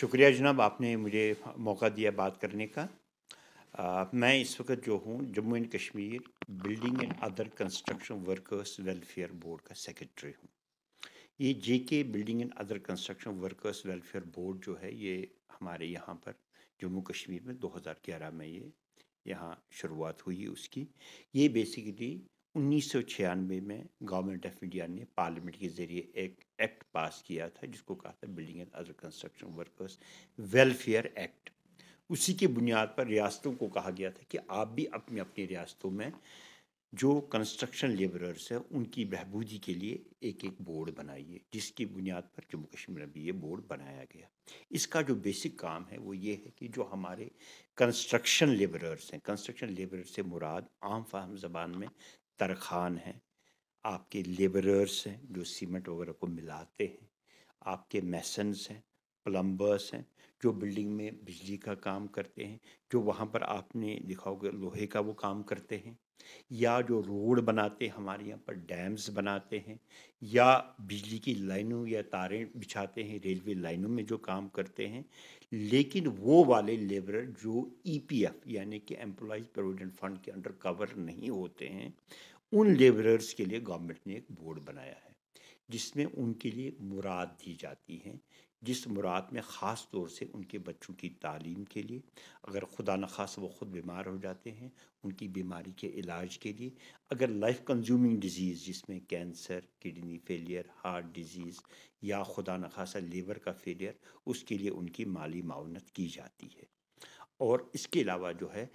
शुक्रिया जनाब आपने मुझे मौका दिया बात करने का आ, मैं इस वक्त जो हूँ Jammu and Kashmir building and other construction workers welfare board का सेक्रेटरी हूँ ये J K building and other construction workers welfare board जो है ये हमारे यहाँ पर जम्मू कश्मीर में 2011 में ये यहाँ शुरुआत हुई उसकी ये बेसिकली उन्नीस में गवर्नमेंट ऑफ इंडिया ने पार्लियामेंट के ज़रिए एक एक्ट पास किया था जिसको कहा था building and other construction workers welfare act उसी की बुनियाद पर रियासतों को कहा गया था कि आप भी अपने अपने रियासतों में जो कंस्ट्रक्शन लेबरर्स हैं उनकी बहबूदी के लिए एक एक बोर्ड बनाइए जिसकी बुनियाद पर जम्मू कश्मीर में भी ये बोर्ड बनाया गया इसका जो बेसिक काम है वो ये है कि जो हमारे कंस्ट्रक्शन लेबरर्स हैं कंस्ट्रक्शन लेबर से मुराद आम फाहम जबान में तरखान हैं आपके लेबरर्स हैं जो सीमेंट वगैरह को मिलाते हैं आपके मैसन्स हैं प्लम्बर्स हैं जो बिल्डिंग में बिजली का काम करते हैं जो वहाँ पर आपने दिखाओगे लोहे का वो काम करते हैं या जो रोड बनाते हमारे यहाँ पर डैम्स बनाते हैं या बिजली की लाइनों या तारें बिछाते हैं रेलवे लाइनों में जो काम करते हैं लेकिन वो वाले लेबर जो ईपीएफ e यानी कि एम्प्लॉज प्रोविडेंट फंड के अंडर कवर नहीं होते हैं उन लेबरर्स के लिए गवर्नमेंट ने एक बोर्ड बनाया है जिसमें उनके लिए मुराद दी जाती है जिस मुराद में ख़ास तौर से उनके बच्चों की तालीम के लिए अगर खुदा न खास वो ख़ुद बीमार हो जाते हैं उनकी बीमारी के इलाज के लिए अगर लाइफ कंज्यूमिंग डिजीज़ जिसमें cancer kidney failure heart disease या खुदा न खासा लेबर का फेलियर उसके लिए उनकी माली मावनत की जाती है और इसके अलावा जो है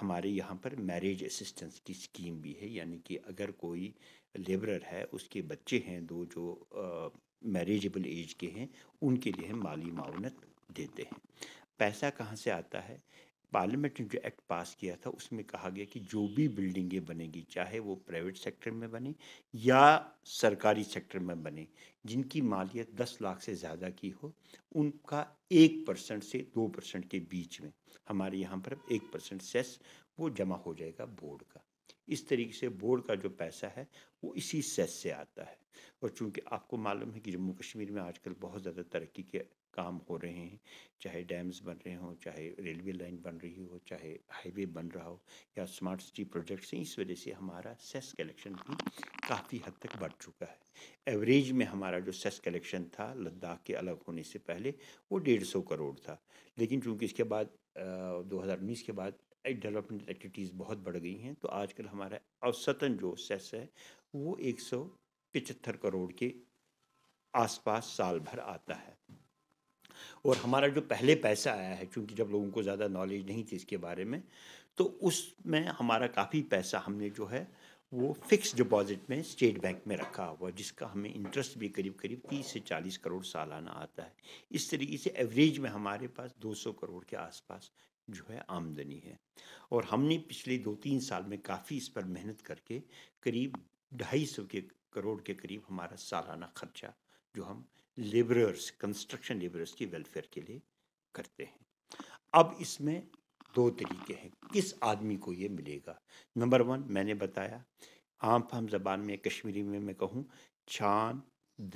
हमारे यहाँ पर मैरिज असटेंस की स्कीम भी है यानी कि अगर कोई लेबरर है उसके बच्चे हैं दो जो मैरिजेबल एज के हैं उनके लिए हम माली मावनत देते हैं पैसा कहाँ से आता है पार्लियामेंट ने जो एक्ट पास किया था उसमें कहा गया कि जो भी बिल्डिंगें बनेगी चाहे वो प्राइवेट सेक्टर में बने या सरकारी सेक्टर में बने जिनकी मालियत दस लाख से ज़्यादा की हो उनका एक परसेंट से दो परसेंट के बीच में हमारे यहाँ पर एक परसेंट सेस वो जमा हो जाएगा बोर्ड का इस तरीके से बोर्ड का जो पैसा है वो इसी सेस से आता है और चूंकि आपको मालूम है कि जम्मू कश्मीर में आजकल बहुत ज़्यादा तरक्की के काम हो रहे हैं चाहे डैम्स बन रहे हों चाहे रेलवे लाइन बन रही हो चाहे हाईवे बन रहा हो या स्मार्ट सिटी प्रोजेक्ट्स हैं इस वजह से हमारा सेस कलेक्शन भी काफ़ी हद तक बढ़ चुका है एवरेज में हमारा जो सेस कलेक्शन था लद्दाख के अलग होने से पहले वो डेढ़ सौ करोड़ था लेकिन चूँकि इसके बाद दो हज़ार उन्नीस के बाद डेवलपमेंट एक्टिविटीज़ बहुत बढ़ गई हैं तो आजकल हमारा औसतन जो सेस है वो एक सौ पिचहत्तर करोड़ के आसपास साल भर आता है और हमारा जो पहले पैसा आया है क्योंकि जब लोगों को ज़्यादा नॉलेज नहीं थी इसके बारे में तो उसमें हमारा काफ़ी पैसा हमने जो है वो फिक्स डिपॉजिट में स्टेट बैंक में रखा हुआ जिसका हमें इंटरेस्ट भी करीब करीब तीस से चालीस करोड़ सालाना आता है इस तरीके से एवरेज में हमारे पास दो सौ करोड़ के आसपास जो है आमदनी है और हमने पिछले दो तीन साल में काफ़ी इस पर मेहनत करके करीब ढाई सौ के करोड़ के करीब हमारा सालाना खर्चा जो हम लेबरर्स कंस्ट्रक्शन लेबरर्स की वेलफेयर के लिए करते हैं अब इसमें दो तरीके हैं किस आदमी को ये मिलेगा नंबर वन मैंने बताया आम फम जबान में कश्मीरी में मैं कहूँ छान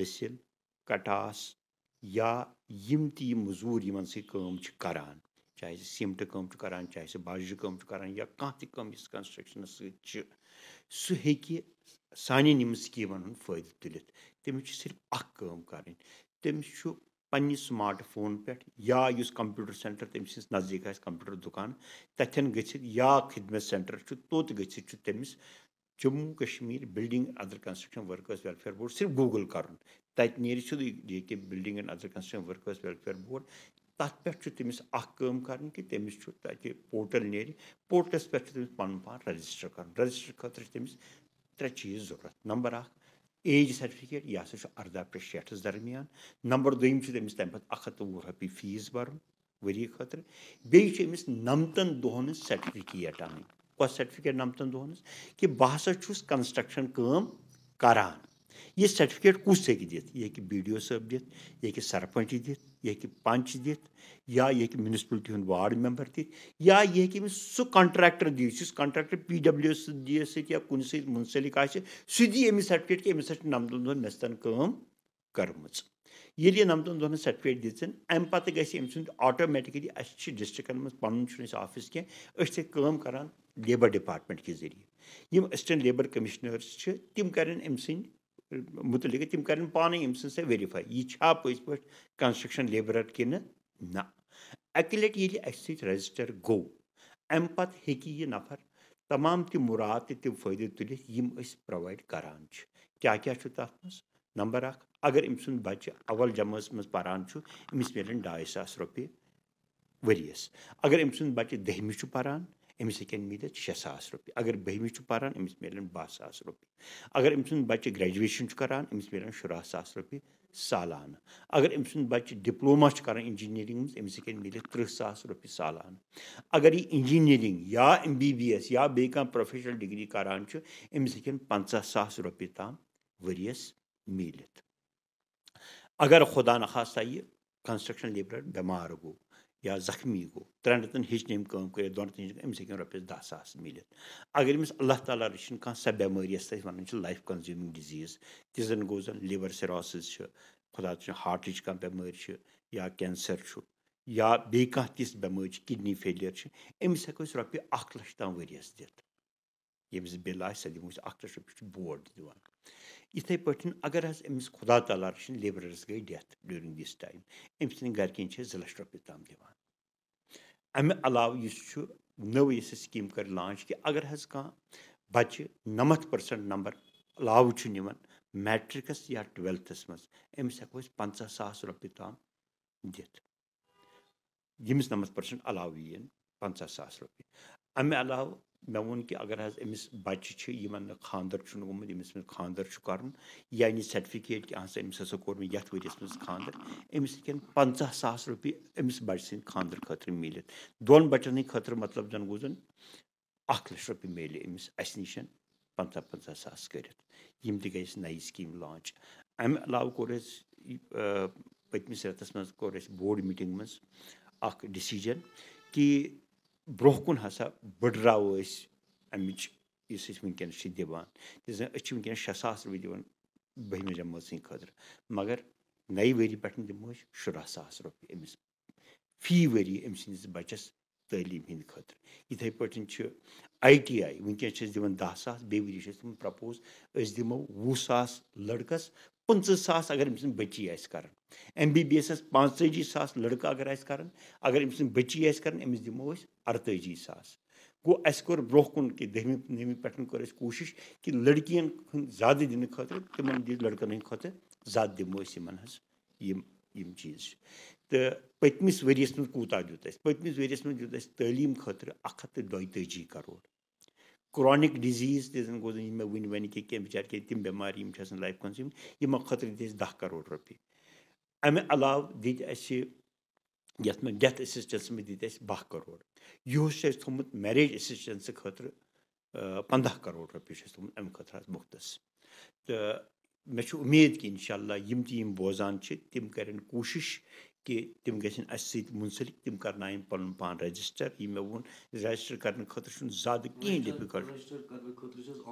दसिल कटास या यम ती मजूर यमन सम करान चाहे सीमट कम करान चाहे सह बाज कम या कह कम इस कंस्ट्रक्शन सान स्कीम हूँ फायदे तुलित तमिस सिर्फ अम कर پنٛنہِ سٕماٹ فون پٮ۪ٹھ یا یُس کَمپیوٗٹر سٮ۪نٹَر تٔمۍ سٕنٛز نزدیٖک آسہِ کَمپیوٗٹر دُکان تَتھٮ۪ن گٔژھِتھ یا خدمت سٮ۪نٹَر چھُ توٚت گٔژھِتھ چھُ تٔمِس Jammu Kashmir building and other construction workers welfare board صرف گوٗگٕل کَرُن تَتہِ نیرِ سیوٚدُے یہِ کہِ building and other construction workers welfare board تَتھ پٮ۪ٹھ چھُ تٔمِس اَکھ کٲم کَرٕنۍ کہِ تٔمِس چھُ تَتہِ پوٹَل نیرِ پوٹلَس پٮ۪ٹھ چھُ تٔمِس پَنُن پان رَجِسٹَر کَرُن رَجِسٹَر خٲطرٕ چھِ تٔمِس ترٛےٚ چیٖز ضوٚرَتھ نمبر اَکھ ایج سرٹِفکیٹ یہِ ہسا چھُ اَرداہ پٮ۪ٹھ شیٹھَس درمیان نمبر دوٚیِم چھُ تٔمِس تَمہِ پَتہٕ اَکھ ہَتھ تہٕ وُہ رۄپیہِ فیٖس بَرُن ؤری خٲطرٕ بیٚیہِ چھِ أمِس نَمتَن دۄہَن ہٕنٛز سرٹِفکیٹ اَنٕنۍ کۄس سرٹِفکیٹ نَمتَن دۄہَن ہٕنٛز کہِ بہٕ ہسا چھُس کَنسٹرٛکشَن کٲم کران ये सर्टिफिकेट कुछ से की देत ये कि बी डी ओ साहब दित ये कि सरपंच दित ये कि पंच दित या ये कि म्युनसिपलिटी हूँ वार्ड मेम्बर दित या ये कि सु कॉन्ट्रैक्टर दी जिस contractor P W S D S या कुन मुंसलिक सह दी अमि सर्टिफिकेट कि अमिस नमतन दोन मे सन कर्म ये नमतन दोन सर्टिफिकेट दिजन अमि पत् गुद ऑटोमेटिकली अस डिस्ट्रिकन मे पुन आफिस कह कर लेबर डिपार्टमेंट के जरिए यम असटेंट लेबर कमिश्नर्स तम कर अम सद متعلقه تِم کَرن پانَے أمۍ سٕنٛز سۄ ویرِفاے یہِ چھا پٔزۍ پٲٹھۍ کَنسٹرٛکشَن لیبرَر کِنہٕ نہ اَکہِ لَٹہِ ییٚلہِ اَسہِ سۭتۍ رَجِسٹَر گوٚو اَمہِ پَتہٕ ہیٚکہِ یہِ نفر تمام تہِ مُراد تہِ تِم فٲیدٕ تُلِتھ یِم أسۍ پرٛووایڈ کران چھِ کیٛاہ کیٛاہ چھُ تَتھ منٛز نمبر اَکھ اگر أمۍ سُنٛد بَچہِ اَول جمٲژ منٛز پَران چھُ أمِس میلن ڈاے ساس رۄپیہِ ؤریَس اگر أمۍ سُنٛد بَچہِ دٔہمہِ چھُ پَران أمِس ہیٚکن میٖلِتھ شےٚ ساس رۄپیہِ اگر بٔہمہِ چھُ پَران أمِس میلن باہ ساس رۄپیہِ اگر أمۍ سُنٛد بَچہِ گرٛیجویشَن چھُ کَران أمِس میلن شُراہ ساس رۄپیہِ سالانہٕ اگر أمۍ سُنٛد بَچہِ ڈِپلوما چھُ کَران اِنجیٖنٔرِنٛگ منٛز أمِس ہیٚکن میٖلِتھ تٕرٛہ ساس رۄپیہِ سالانہٕ اگر یہِ اِنجیٖنٔرِنٛگ یا ایم بی بی اٮ۪س یا بیٚیہِ کانٛہہ پرٛوفیشنَل ڈِگری کَران چھُ أمِس ہیٚکن پنٛژاہ ساس رۄپیہِ تام ؤریَس میٖلِتھ اگر خۄدا نخواستہ یہِ کَنسٹرٛکشَن لیبرَر بٮ۪مار گوٚو یا زخمی گو ترٛٮ۪ن رٮ۪تن ہیٚچ نہٕ أمۍ کٲم کٔرِتھ دۄن رٮ۪تن ہیٚچ أمِس ہیٚکن رۄپیَس دہ ساس مِلِتھ اگر أمِس اللہ تعالیٰ رٔچھِنۍ کانٛہہ سۄ بٮ۪مٲرۍ یۄس أسۍ وَنان چھِ لایف کَنزیوٗمِنٛگ ڈِزیٖز تہِ زَن گوٚو زَن لِوَر سِراسٕز چھِ خۄدا چھِ ہاٹٕچ کانٛہہ بٮ۪مٲرۍ چھِ یا کینسَر چھُ یا بیٚیہِ کانٛہہ تِژھ بٮ۪مٲرۍ چھِ کِڈنی فیلیر چھِ أمِس ہٮ۪کو أسۍ رۄپیہِ اَکھ لَچھ تام ؤریَس دِتھ ییٚمِس بِل آسہِ سۄ دِمو أسۍ اَکھ لَچھ رۄپیہِ چھِ بوٹ دِوان یِتھَے پٲٹھۍ اگر حظ أمِس خۄدا تعالیٰ رٔچھِنۍ لیبرَرَس گٔے ڈیتھ ڈیوٗرِنٛگ دِس ٹایم أمۍ سٕنٛدۍ گَرِکٮ۪ن چھِ زٕ لَچھ رۄپیہِ تام دِوان اَمہِ علاوٕ یُس چھُ نٔو یُس سِکیٖم کٔر لانچ کہِ اگر حظ کانٛہہ بَچہِ نَمَتھ پٔرسَنٛٹ نمبر علاوٕ چھُ نِوان میٹرِکَس یا ٹُوٮ۪لتھَس منٛز أمِس ہٮ۪کو أسۍ پنٛژاہ ساس رۄپیہِ تام دِتھ ییٚمِس نَمَتھ پٔرسَنٛٹ علاوٕ یِن پنٛژاہ ساس رۄپیہِ اَمہِ علاوٕ मे वोन कि अगर हज अमिस बच्चे इन खानदर गुमुत अमिस खानदर कर यानि सर्टिफिकेट कि हाँ अमिस हसा कोर मे यथ वरियस मज खानदर अमिस हन पंचा सास रुपये अमिस बच स खानदर खतर मिलत दोन बचन खतर मतलब जन गो अख लक्ष रुपये मिले अमिस अस नश पंचा पंचा सास कर गई नई स्कीम लॉन्च अमि अलाव कोर पतमस रेतस मज बोर्ड मीटिंग मज डिसीजन कि برونٛہہ کُن ہسا بٔڑراوو أسۍ اَمِچ یُس أسۍ وٕنکیٚنَس چھِ دِوان أسۍ چھِ وٕنکیٚنَس شےٚ ساس رۄپیہِ دِوان بٔہمہِ جمٲژ سٕنٛدۍ خٲطرٕ مگر نَیہِ ؤری پٮ۪ٹھ دِمو أسۍ شُراہ ساس رۄپیہِ أمِس فی ؤری أمۍ سٕنٛدِس بَچَس تعلیٖم ہِنٛدِ خٲطرٕ یِتھَے پٲٹھۍ چھِ آی ٹی آی وٕنکیٚس چھِ أسۍ دِوان دَہ ساس بیٚیہِ ؤری چھِ أسۍ تِم پرٛپوز أسۍ دِمو وُہ ساس لٔڑکَس پٕنٛژٕ ساس اگر أمۍ سٕنٛز بٔچی آسہِ کَران ایم بی بی ایسَس پانٛژتٲجی ساس لٔڑکہٕ اگر آسہِ کَران اگر أمۍ سٕنٛز بٔچی آسہِ کَران أمِس دِمو أسۍ اَرتٲجی ساس گوٚو اَسہِ کوٚر برٛونٛہہ کُن کہِ دٔہمہِ دٔہمہِ پٮ۪ٹھ کٔر اَسہِ کوٗشِش کہِ لٔڑکِیَن ہُنٛد زیادٕ دِنہٕ خٲطرٕ تِمَن دِ لٔڑکَن ہٕنٛدۍ کھۄتہٕ زیادٕ دِمو أسۍ یِمَن حظ یِم یِم چیٖز چھِ تہٕ پٔتمِس ؤریَس منٛز کوٗتاہ دیُت اَسہِ پٔتمِس ؤریَس منٛز دیُت اَسہِ تعلیٖم خٲطرٕ اَکھ ہَتھ تہٕ دۄیہِ تٲجی کَرور کرانِک ڈِزیٖز تہِ زَن گوٚو زَن یِم مےٚ وٕنۍ وَنہِ کہِ کینٛہہ بِچار کینٛہہ تِم بٮ۪مارِ یِم چھِ آسان لایفہِ کَنزیوٗم یِمو خٲطرٕ دِتۍ اَسہِ دَہ کَرور رۄپیہِ اَمہِ علاوٕ دِتۍ اَسہِ یَتھ منٛز ڈٮ۪تھ اٮ۪سِسٹٮ۪نٛس منٛز دِتۍ اَسہِ بَہہ کَرور یِہُس چھُ اَسہِ تھوٚمُت میریج اٮ۪سِسٹٮ۪نٛسہٕ خٲطرٕ پنٛداہ کَرور رۄپیہِ چھُ اَسہِ تھوٚمُت اَمہِ خٲطرٕ حظ مُفتَس تہٕ مےٚ چھُ اُمید کہِ اِنشاء اللہ یِم تہِ یِم بوزان چھِ تِم کَرن کوٗشِش کہِ تِم گژھن اَسہِ سۭتۍ مُنسلِک تِم کَرناوٕنۍ پَنُن پان رَجِسٹَر یہِ مےٚ ووٚن رَجِسٹَر کَرنہٕ خٲطرٕ چھُنہٕ زیادٕ کِہیٖنۍ ڈِفِکَلٹ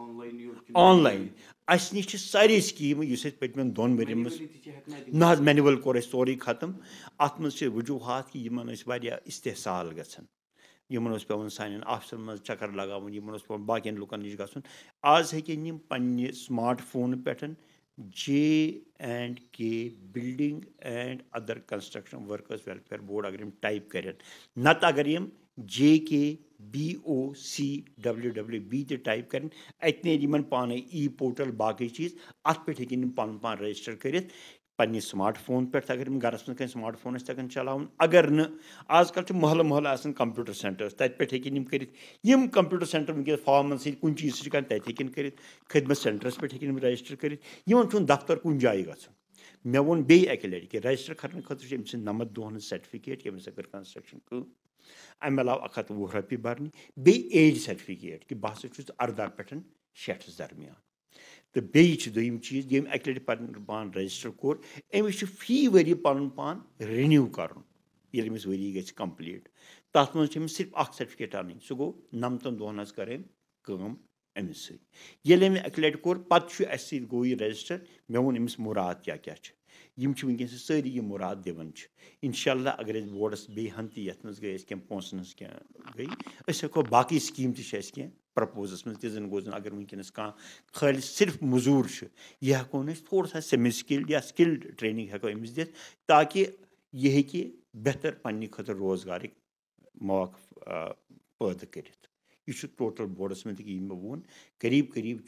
آن لاین اَسہِ نِش چھِ سارے سِکیٖمہٕ یُس اَسہِ پٔتمٮ۪ن دۄن ؤریَن منٛز نہ حظ مٮ۪نِوَل کوٚر اَسہِ سورُے ختم اَتھ منٛز چھِ وجوٗہات کہِ یِمَن ٲسۍ واریاہ اِستحصال گژھان یِمَن اوس پٮ۪وان سانٮ۪ن آفسَن منٛز چَکر لگاوُن یِمَن اوس پٮ۪وان باقیَن لُکَن نِش گژھُن آز ہیٚکن یِم پنٛنہِ سٕماٹ فونہٕ پٮ۪ٹھ J and K Building and Other Construction Workers Welfare Board अगर हम टाइप करें नत अगर यम J K B O C W W B तो टाइप करें इतने पान ई पोर्टल बाकी चीज़ अत पे हेन पान पान रजिस्टर कर پنٛنہِ سٕماٹ فون پٮ۪ٹھ تہِ اگر یِم گَرَس منٛز کانٛہہ سٕماٹ فون آسہِ تَگان چلاوُن اگر نہٕ آزکَل چھُ محلہٕ محلہٕ آسان کَمپیوٗٹر سٮ۪نٹٲرٕس تَتہِ پٮ۪ٹھ ہیٚکن یِم کٔرِتھ یِم کَمپیوٗٹر سٮ۪نٹَر وٕنۍکٮ۪س فارمَن سۭتۍ کُنہِ چیٖزٕ چھِ کَران تَتہِ ہیٚکن کٔرِتھ خدمت سٮ۪نٹرَس پٮ۪ٹھ ہیٚکن یِم رَجِسٹَر کٔرِتھ یِمَن چھُنہٕ دفتر کُنہِ جایہِ گژھُن مےٚ ووٚن بیٚیہِ اَکہِ لَٹہِ کہِ رَجِسٹَر کَرنہٕ خٲطرٕ چھِ أمۍ سٕنٛز نَمَتھ دۄہَن ہٕنٛز سرٹِفِکیٹ ییٚمِس اگر کَنسٹرٛکشَن کٲم اَمہِ علاوٕ اَکھ ہَتھ وُہ رۄپیہِ بَرنہِ بیٚیہِ ایج سرٹِفِکیٹ کہِ بہٕ ہسا چھُس اَرداہ پٮ۪ٹھ شیٹھَس درمیان تہٕ بیٚیہِ چھِ دوٚیِم چیٖز ییٚمہِ اَکہِ لَٹہِ پَنُن پان رَجِسٹَر کوٚر أمِس چھُ فی ؤریہِ پَنُن پان رِنِو کَرُن ییٚلہِ أمِس ؤری گژھِ کَمپٕلیٖٹ تَتھ منٛز چھِ أمِس صرف اَکھ سٔٹفِکیٹ اَنٕنۍ سُہ گوٚو نَمتَن دۄہَن حظ کَرٕنۍ کٲم أمِس سۭتۍ ییٚلہِ أمۍ اَکہِ لَٹہِ کوٚر پَتہٕ چھُ اَسہِ سۭتۍ گوٚو یہِ رَجِسٹَر مےٚ ووٚن أمِس مُراد کیٛاہ کیٛاہ چھِ یِم چھِ وٕنۍکٮ۪نَس سٲری یِم مُراد دِوان چھِ اِنشاء اللہ اگر أسۍ بوڈَس بیٚیہِ ہَن تہِ یَتھ منٛز گٔے اَسہِ کینٛہہ پونٛسَن ہٕنٛز کینٛہہ گٔے أسۍ ہٮ۪کو باقٕے سِکیٖم تہِ چھِ اَسہِ کینٛہہ پرپوزس مز تیزن گوزن اگر ونکس کانٛہہ خالص صرف چھُ یہِ ہٮ۪کو نہٕ أسۍ تھوڑا سا سیمی سکلڈ یا سکلڈ ٹرٛینِنٛگ ہٮ۪کو أمِس دِتھ تاکہِ یہِ ہیٚکہِ بہتر پنہ خطر روزگار مواقع پیدا کر یہ ٹوٹل بورڈس مز یہ قریٖب وون قریب قریب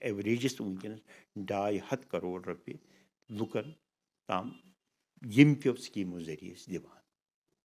ایوریجس ونکس ڈاے ہَتھ کَرور رۄپیہِ لُکَن تام ییٚمہِ کیو سِکیٖمو ذٔریعہِ أسۍ دِوان